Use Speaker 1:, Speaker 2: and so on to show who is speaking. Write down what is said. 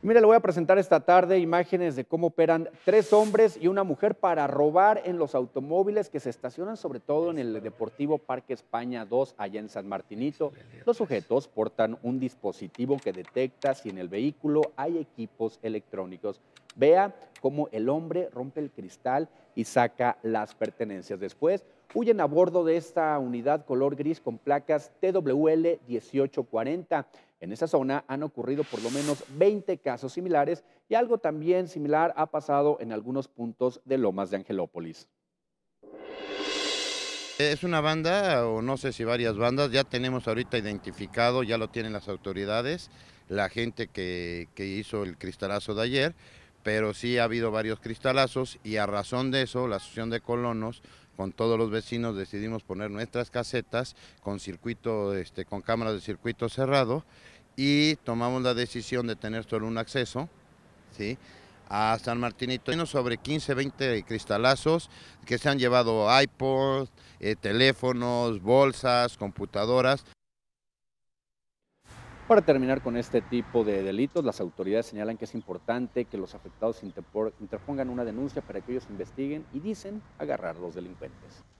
Speaker 1: Mira, le voy a presentar esta tarde imágenes de cómo operan tres hombres y una mujer para robar en los automóviles que se estacionan sobre todo en el Deportivo Parque España 2 allá en San Martinito. Los sujetos portan un dispositivo que detecta si en el vehículo hay equipos electrónicos. Vea cómo el hombre rompe el cristal y saca las pertenencias. Después huyen a bordo de esta unidad color gris con placas TWL 1840. En esa zona han ocurrido por lo menos 20 casos similares y algo también similar ha pasado en algunos puntos de Lomas de Angelópolis.
Speaker 2: Es una banda, o no sé si varias bandas, ya tenemos ahorita identificado, ya lo tienen las autoridades, la gente que, que hizo el cristalazo de ayer, pero sí ha habido varios cristalazos y a razón de eso la Asociación de Colonos con todos los vecinos decidimos poner nuestras casetas con circuito, este, con cámaras de circuito cerrado y tomamos la decisión de tener solo un acceso, ¿sí? a San Martinito. Sobre 15, 20 cristalazos que se han llevado iPods, eh, teléfonos, bolsas, computadoras.
Speaker 1: Para terminar con este tipo de delitos, las autoridades señalan que es importante que los afectados interpongan una denuncia para que ellos investiguen y dicen agarrar a los delincuentes.